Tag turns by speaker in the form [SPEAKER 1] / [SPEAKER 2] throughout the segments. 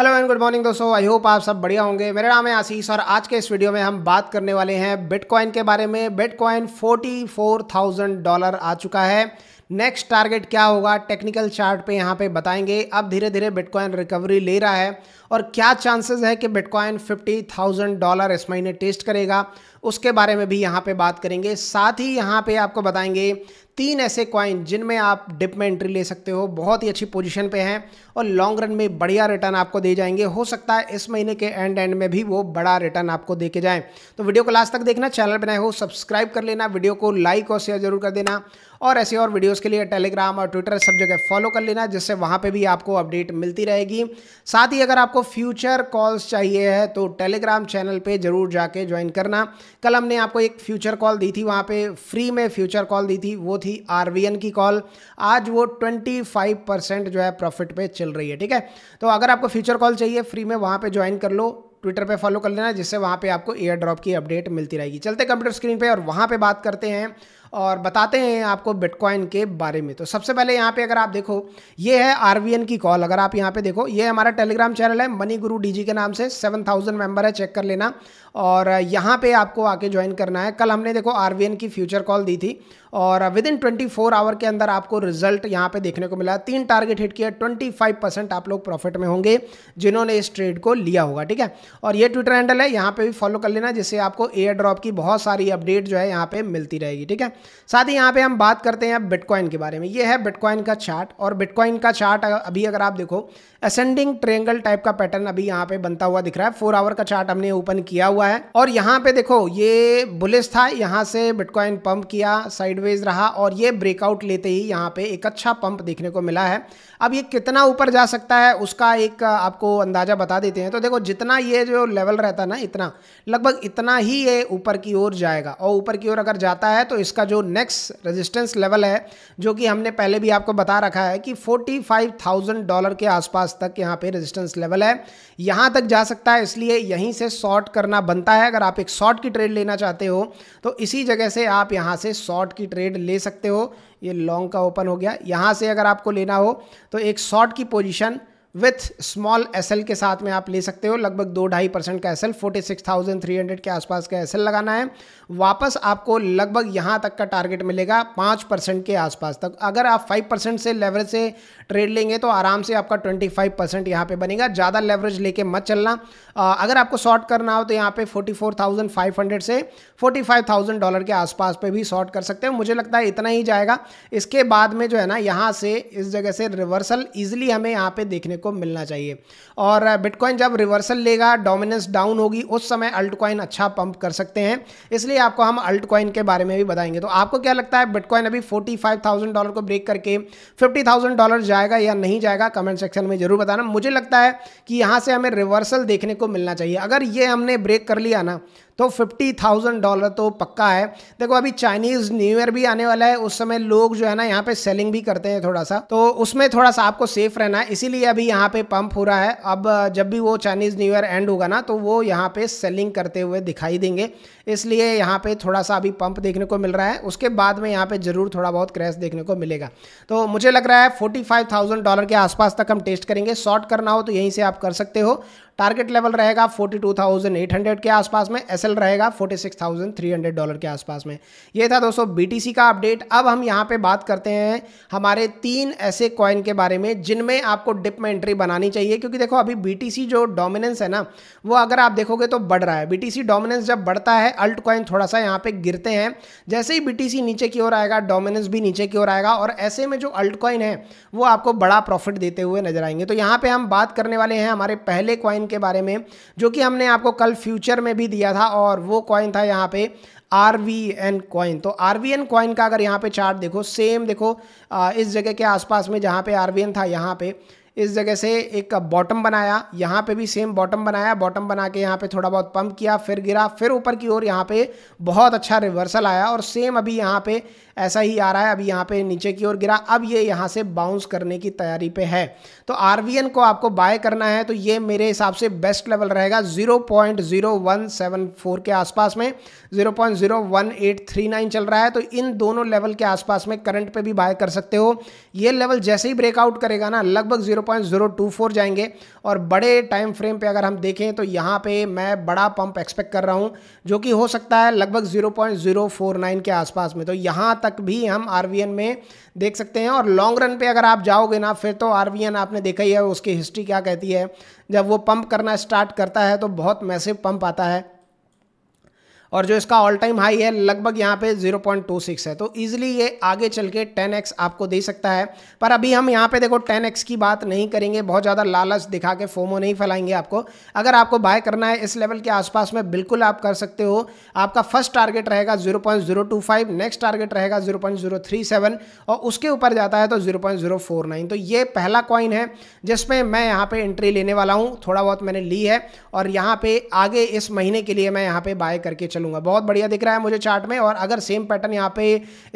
[SPEAKER 1] hello and good morning दोस्तों I hope आप सब बढ़िया होंगे मेरा नाम है आशीष और आज के इस वीडियो में हम बात करने वाले हैं बिटकॉइन के बारे में बिटकॉइन 44,000 डॉलर आ चुका है नेक्स्ट टारगेट क्या होगा टेक्निकल चार्ट पे यहाँ पे बताएंगे अब धीरे धीरे बिटकॉइन रिकवरी ले रहा है और क्या चांसेस है कि बिटकॉइन 50,000 डॉलर इस महीने टेस्ट करेगा उसके बारे में भी यहाँ पे बात करेंगे साथ ही यहाँ पे आपको बताएंगे तीन ऐसे क्वाइन जिनमें आप डिप में एंट्री ले सकते हो बहुत ही अच्छी पोजीशन पे हैं और लॉन्ग रन में बढ़िया रिटर्न आपको दे जाएंगे हो सकता है इस महीने के एंड एंड में भी वो बड़ा रिटर्न आपको दे के जाएँ तो वीडियो को लास्ट तक देखना चैनल बनाए हो सब्सक्राइब कर लेना वीडियो को लाइक और शेयर जरूर कर देना और ऐसे और वीडियोज़ के लिए टेलीग्राम और ट्विटर सब जगह फॉलो कर लेना जिससे वहाँ पर भी आपको अपडेट मिलती रहेगी साथ ही अगर आपको फ्यूचर कॉल्स चाहिए है तो टेलीग्राम चैनल पर जरूर जाके ज्वाइन करना कल हमने आपको एक फ्यूचर कॉल दी थी वहाँ पे फ्री में फ्यूचर कॉल दी थी वो थी आर की कॉल आज वो 25 परसेंट जो है प्रॉफिट पे चल रही है ठीक है तो अगर आपको फ्यूचर कॉल चाहिए फ्री में वहाँ पे ज्वाइन कर लो ट्विटर पे फॉलो कर लेना जिससे वहाँ पे आपको एयर ड्रॉप की अपडेट मिलती रहेगी चलते कंप्यूटर स्क्रीन पे और वहाँ पे बात करते हैं और बताते हैं आपको बिटकॉइन के बारे में तो सबसे पहले यहाँ पे अगर आप देखो ये है आर की कॉल अगर आप यहाँ पे देखो ये हमारा टेलीग्राम चैनल है मनी गुरु डी के नाम से सेवन थाउजेंड मेम्बर है चेक कर लेना और यहाँ पे आपको आके ज्वाइन करना है कल हमने देखो आर की फ्यूचर कॉल दी थी और within twenty four hour के अंदर आपको रिजल्ट यहाँ पे देखने को मिला तीन टारगेट हिट किया ट्वेंटी फाइव परसेंट आप लोग प्रॉफिट में होंगे जिन्होंने इस ट्रेड को लिया होगा ठीक है और ये ट्विटर हैंडल है यहाँ पे भी फॉलो कर लेना जिससे आपको एयर ड्रॉप की बहुत सारी अपडेट जो है यहाँ पे मिलती रहेगी ठीक है साथ ही यहाँ पे हम बात करते हैं अब बिटकॉइन के बारे में ये है बिटकॉइन का चार्ट और बिटकॉइन का चार्ट अभी अगर आप देखो असेंडिंग ट्रेंगल टाइप का पैटर्न अभी यहाँ पे बनता हुआ दिख रहा है फोर आवर का चार्ट हमने ओपन किया हुआ है और यहाँ पे देखो ये बुलिस था यहाँ से बिटकॉइन पंप किया साइडवेज रहा और ये ब्रेकआउट लेते ही यहाँ पे एक अच्छा पंप देखने को मिला है अब ये कितना ऊपर जा सकता है उसका एक आपको अंदाजा बता देते हैं तो देखो जितना ये जो लेवल रहता है ना इतना लगभग इतना ही ये ऊपर की ओर जाएगा और ऊपर की ओर अगर जाता है तो इसका जो नेक्स्ट रेजिस्टेंस लेवल है जो कि हमने पहले भी आपको बता रखा है कि 45,000 डॉलर के आसपास तक यहाँ पे रेजिस्टेंस लेवल है यहाँ तक जा सकता है इसलिए यहीं से शॉर्ट करना बनता है अगर आप एक शॉर्ट की ट्रेड लेना चाहते हो तो इसी जगह से आप यहाँ से शॉर्ट की ट्रेड ले सकते हो ये लॉन्ग का ओपन हो गया यहाँ से अगर आपको लेना हो तो एक शॉर्ट की पोजिशन विथ स्मॉल एस के साथ में आप ले सकते हो लगभग दो ढाई परसेंट का S L forty six thousand three hundred के आसपास का एस एल लगाना है वापस आपको लगभग यहाँ तक का टारगेट मिलेगा पाँच परसेंट के आसपास तक अगर आप फाइव परसेंट से लेवरेज से ट्रेड लेंगे तो आराम से आपका ट्वेंटी फाइव परसेंट यहाँ पर बनेगा ज़्यादा लेवरेज लेके मत चलना अगर आपको शॉर्ट करना हो तो यहाँ पे forty four thousand five hundred से फोर्टी फाइव थाउजेंड डॉलर के आसपास पे भी शॉर्ट कर सकते हो मुझे लगता है इतना ही जाएगा इसके बाद में जो है ना यहाँ से इस जगह से रिवर्सल ईजिली हमें यहाँ पर देखने को मिलना चाहिए और बिटकॉइन जब रिवर्सल लेगा डोमिनेंस डाउन होगी उस समय अल्टकॉइन अच्छा पंप कर सकते हैं इसलिए आपको हम अल्टकॉइन के बारे में भी बताएंगे तो आपको क्या लगता है बिटकॉइन अभी फोर्टी फाइव थाउजेंड डॉलर को ब्रेक करके फिफ्टी थाउजेंड डॉलर जाएगा या नहीं जाएगा कमेंट सेक्शन में जरूर बताना मुझे लगता है कि यहाँ से हमें रिवर्सल देखने को मिलना चाहिए अगर ये हमने ब्रेक कर लिया ना तो फिफ्टी थाउजेंड डॉलर तो पक्का है देखो अभी चाइनीज़ न्यू ईयर भी आने वाला है उस समय लोग जो है ना यहाँ पे सेलिंग भी करते हैं थोड़ा सा तो उसमें थोड़ा सा आपको सेफ रहना है इसीलिए अभी यहाँ पे पंप हो रहा है अब जब भी वो चाइनीज़ न्यू ईयर एंड होगा ना तो वो यहाँ पे सेलिंग करते हुए दिखाई देंगे इसलिए यहाँ पे थोड़ा सा अभी पंप देखने को मिल रहा है उसके बाद में यहाँ पे जरूर थोड़ा बहुत क्रैश देखने को मिलेगा तो मुझे लग रहा है फोर्टी डॉलर के आसपास तक हम टेस्ट करेंगे शॉर्ट करना हो तो यहीं से आप कर सकते हो टारगेट लेवल रहेगा 42,800 के आसपास में एसएल रहेगा 46,300 डॉलर के आसपास में ये था दोस्तों बीटीसी का अपडेट अब हम यहाँ पे बात करते हैं हमारे तीन ऐसे कॉइन के बारे में जिनमें आपको डिप में एंट्री बनानी चाहिए क्योंकि देखो अभी बीटीसी जो डोमिनेंस है ना वो अगर आप देखोगे तो बढ़ रहा है बीटीसी डोमिनेंस जब बढ़ता है अल्ट कॉइन थोड़ा सा यहाँ पे गिरते हैं जैसे ही बीटीसी नीचे की ओर आएगा डोमिनेंस भी नीचे की ओर आएगा और ऐसे में जो अल्ट कॉइन है वो आपको बड़ा प्रॉफिट देते हुए नजर आएंगे तो यहाँ पे हम बात करने वाले हैं हमारे पहले कॉइन कॉइन के बारे में जो कि हमने आपको कल फ्यूचर में भी दिया था और वो कॉइन था यहाँ पे आर वी एन कॉइन तो आर वी एन कॉइन का अगर यहाँ पे चार्ट देखो सेम देखो इस जगह के आसपास में जहाँ पे आर वी एन था यहाँ पे इस जगह से एक बॉटम बनाया यहाँ पे भी सेम बॉटम बनाया बॉटम बना के यहाँ पे थोड़ा बहुत पंप किया फिर गिरा फिर ऊपर की ओर यहाँ पे बहुत अच्छा रिवर्सल आया और सेम अभी यहाँ पे ऐसा ही आ रहा है अभी यहाँ पे नीचे की ओर गिरा अब ये यहाँ से बाउंस करने की तैयारी पे है तो आर को आपको बाय करना है तो ये मेरे हिसाब से बेस्ट लेवल रहेगा जीरो के आसपास में जीरो चल रहा है तो इन दोनों लेवल के आसपास में करंट पर भी बाय कर सकते हो ये लेवल जैसे ही ब्रेकआउट करेगा ना लगभग जीरो 0.024 जाएंगे और बड़े टाइम फ्रेम पे अगर हम देखें तो यहाँ पे मैं बड़ा पंप एक्सपेक्ट कर रहा हूँ जो कि हो सकता है लगभग 0.049 के आसपास में तो यहाँ तक भी हम आर में देख सकते हैं और लॉन्ग रन पे अगर आप जाओगे ना फिर तो आर आपने देखा ही है उसकी हिस्ट्री क्या कहती है जब वो पंप करना स्टार्ट करता है तो बहुत मैसेव पंप आता है और जो इसका ऑल टाइम हाई है लगभग यहाँ पे 0.26 है तो ईजिली ये आगे चल के 10x आपको दे सकता है पर अभी हम यहाँ पे देखो 10x की बात नहीं करेंगे बहुत ज़्यादा लालच दिखा के फोमो नहीं फैलाएंगे आपको अगर आपको बाय करना है इस लेवल के आसपास में बिल्कुल आप कर सकते हो आपका फर्स्ट टारगेट रहेगा 0.025 नेक्स्ट टारगेट रहेगा जीरो और उसके ऊपर जाता है तो जीरो तो ये पहला कॉइन है जिसमें मैं यहाँ पर एंट्री लेने वाला हूँ थोड़ा बहुत मैंने ली है और यहाँ पर आगे इस महीने के लिए मैं यहाँ पर बाय करके चल चलूंगा बहुत बढ़िया दिख रहा है मुझे चार्ट में और अगर सेम पैटर्न यहाँ पे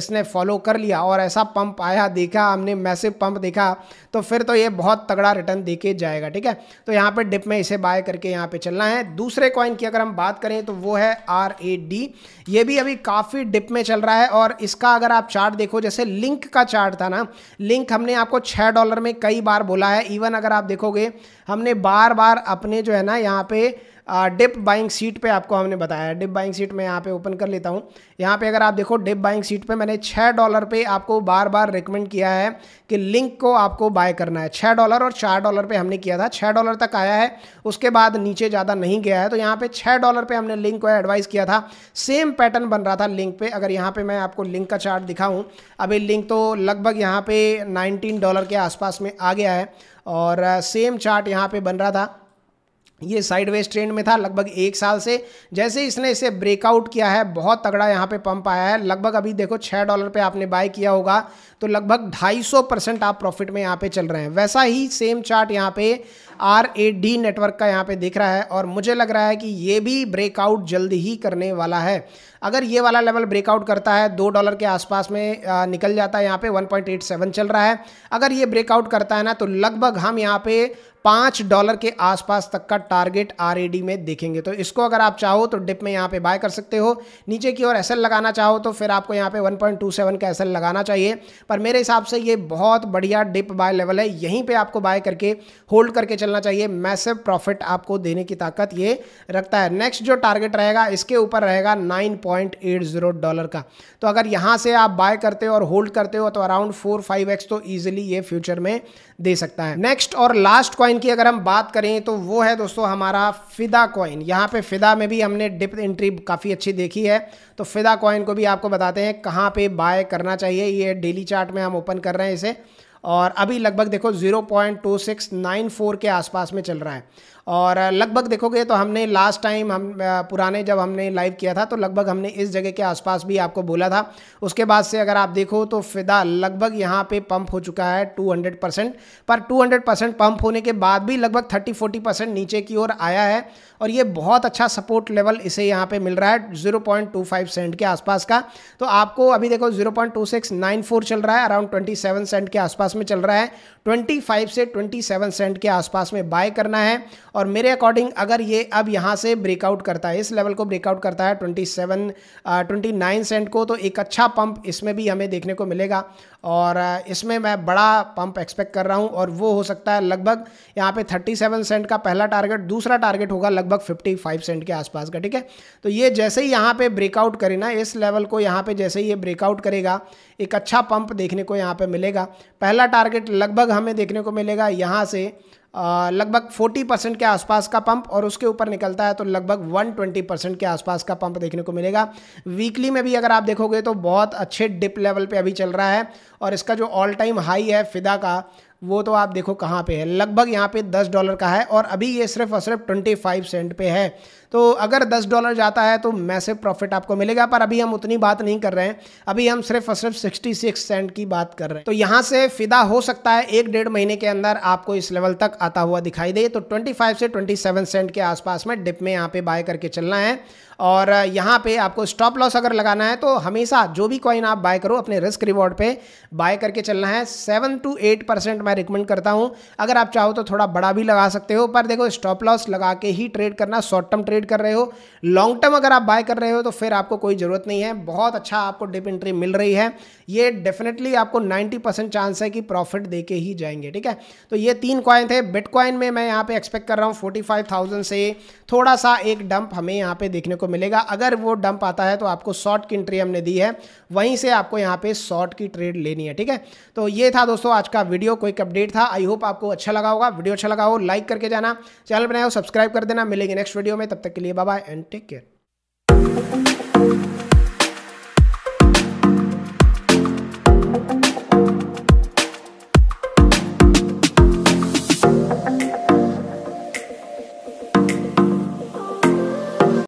[SPEAKER 1] इसने फॉलो कर लिया और ऐसा पंप आया देखा हमने मैसिव पंप देखा तो फिर तो ये बहुत तगड़ा रिटर्न देके जाएगा ठीक है तो यहाँ पर डिप में इसे बाय करके यहाँ पर चलना है दूसरे कॉइन की अगर हम बात करें तो वो है आर ए डी ये भी अभी काफ़ी डिप में चल रहा है और इसका अगर आप चार्ट देखो जैसे लिंक का चार्ट था ना लिंक हमने आपको छः डॉलर में कई बार बोला है इवन अगर आप देखोगे हमने बार बार अपने जो है ना यहाँ पे डिप बाइंग सीट पे आपको हमने बताया डिप बाइंग सीट मैं यहाँ पे ओपन कर लेता हूँ यहाँ पे अगर आप देखो डिप बाइंग सीट पे मैंने छः डॉलर पे आपको बार बार रिकमेंड किया है कि लिंक को आपको बाय करना है छः डॉलर और चार डॉलर पे हमने किया था छः डॉलर तक आया है उसके बाद नीचे ज़्यादा नहीं गया है तो यहाँ पर छः डॉलर पर हमने लिंक को एडवाइस किया था सेम पैटर्न बन रहा था लिंक पर अगर यहाँ पर मैं आपको लिंक का चार्ट दिखाऊँ अभी लिंक तो लगभग यहाँ पे नाइनटीन डॉलर के आसपास में आ गया है और सेम चार्ट यहाँ पे बन रहा था ये साइडवेज ट्रेंड में था लगभग एक साल से जैसे इसने इसे ब्रेकआउट किया है बहुत तगड़ा यहाँ पे पंप आया है लगभग अभी देखो छः डॉलर पे आपने बाय किया होगा तो लगभग 250 परसेंट आप प्रॉफिट में यहाँ पे चल रहे हैं वैसा ही सेम चार्ट यहाँ पे आर ए डी नेटवर्क का यहाँ पे दिख रहा है और मुझे लग रहा है कि ये भी ब्रेकआउट जल्द ही करने वाला है अगर ये वाला लेवल ब्रेकआउट करता है दो डॉलर के आसपास में निकल जाता है यहाँ पे 1.87 चल रहा है अगर ये ब्रेकआउट करता है ना तो लगभग हम यहाँ पे पाँच डॉलर के आसपास तक का टारगेट आर में देखेंगे तो इसको अगर आप चाहो तो डिप में यहाँ पे बाय कर सकते हो नीचे की ओर एस लगाना चाहो तो फिर आपको यहाँ पे 1.27 का एस लगाना चाहिए पर मेरे हिसाब से ये बहुत बढ़िया डिप बाय लेवल है यहीं पे आपको बाय करके होल्ड करके चलना चाहिए मैसेव प्रॉफिट आपको देने की ताकत ये रखता है नेक्स्ट जो टारगेट रहेगा इसके ऊपर रहेगा नाइन डॉलर का तो अगर यहाँ से आप बाय करते हो और होल्ड करते हो तो अराउंड फोर फाइव तो ईजिली ये फ्यूचर में दे सकता है नेक्स्ट और लास्ट कॉइन कॉइन की अगर हम बात करें तो वो है दोस्तों हमारा फिदा कॉइन यहाँ पे फिदा में भी हमने डिप एंट्री काफ़ी अच्छी देखी है तो फिदा कॉइन को भी आपको बताते हैं कहाँ पे बाय करना चाहिए ये डेली चार्ट में हम ओपन कर रहे हैं इसे और अभी लगभग देखो 0.2694 के आसपास में चल रहा है और लगभग देखोगे तो हमने लास्ट टाइम हम पुराने जब हमने लाइव किया था तो लगभग हमने इस जगह के आसपास भी आपको बोला था उसके बाद से अगर आप देखो तो फिदा लगभग यहाँ पे पंप हो चुका है 200 परसेंट पर 200 परसेंट पंप होने के बाद भी लगभग 30-40 परसेंट नीचे की ओर आया है और ये बहुत अच्छा सपोर्ट लेवल इसे यहाँ पे मिल रहा है 0.25 सेंट के आसपास का तो आपको अभी देखो 0.2694 चल रहा है अराउंड 27 सेंट के आसपास में चल रहा है 25 से 27 सेंट के आसपास में बाय करना है और मेरे अकॉर्डिंग अगर ये अब यहाँ से ब्रेकआउट करता है इस लेवल को ब्रेकआउट करता है twenty seven twenty nine cent को तो एक अच्छा पंप इसमें भी हमें देखने को मिलेगा और इसमें मैं बड़ा पंप एक्सपेक्ट कर रहा हूँ और वो हो सकता है लगभग यहाँ पे 37 सेंट का पहला टारगेट दूसरा टारगेट होगा लगभग 55 सेंट के आसपास का ठीक है तो ये जैसे ही यहाँ पे ब्रेकआउट करे ना इस लेवल को यहाँ पे जैसे ही ये ब्रेकआउट करेगा एक अच्छा पंप देखने को यहाँ पे मिलेगा पहला टारगेट लगभग हमें देखने को मिलेगा यहाँ से लगभग 40 परसेंट के आसपास का पंप और उसके ऊपर निकलता है तो लगभग 120 परसेंट के आसपास का पंप देखने को मिलेगा वीकली में भी अगर आप देखोगे तो बहुत अच्छे डिप लेवल पे अभी चल रहा है और इसका जो ऑल टाइम हाई है फिदा का वो तो आप देखो कहाँ पे है लगभग यहाँ पे 10 डॉलर का है और अभी ये सिर्फ और सिर्फ 25 सेंट पे है तो अगर 10 डॉलर जाता है तो मैसेव प्रॉफिट आपको मिलेगा पर अभी हम उतनी बात नहीं कर रहे हैं अभी हम सिर्फ और सिर्फ 66 सेंट की बात कर रहे हैं तो यहाँ से फिदा हो सकता है एक डेढ़ महीने के अंदर आपको इस लेवल तक आता हुआ दिखाई दे तो ट्वेंटी से ट्वेंटी सेंट के आसपास में डिप में यहाँ पे बाय करके चलना है और यहाँ पे आपको स्टॉप लॉस अगर लगाना है तो हमेशा जो भी कॉइन आप बाय करो अपने रिस्क रिवॉर्ड पे बाय करके चलना है सेवन टू एट परसेंट मैं रिकमेंड करता हूँ अगर आप चाहो तो थोड़ा बड़ा भी लगा सकते हो पर देखो स्टॉप लॉस लगा के ही ट्रेड करना शॉर्ट टर्म ट्रेड कर रहे हो लॉन्ग टर्म अगर आप बाय कर रहे हो तो फिर आपको कोई ज़रूरत नहीं है बहुत अच्छा आपको डिप एंट्री मिल रही है ये डेफिनेटली आपको नाइन्टी परसेंट चांस है कि प्रॉफिट दे के ही जाएंगे ठीक है तो ये तीन कॉइन थे बिटकॉइन में मैं यहाँ पे एक्सपेक्ट कर रहा हूँ फोर्टी से थोड़ा सा एक डंप हमें यहाँ पे देखने को मिलेगा अगर वो डंप आता है तो आपको शॉर्ट की एंट्री हमने दी है वहीं से आपको यहाँ पे शॉर्ट की ट्रेड लेनी है ठीक है तो ये था दोस्तों आज का वीडियो क्विक अपडेट था आई होप आपको अच्छा लगा होगा वीडियो अच्छा लगा हो लाइक करके जाना चैनल बनाए हो सब्सक्राइब कर देना मिलेंगे नेक्स्ट वीडियो में तब तक के लिए बाय एंड टेक केयर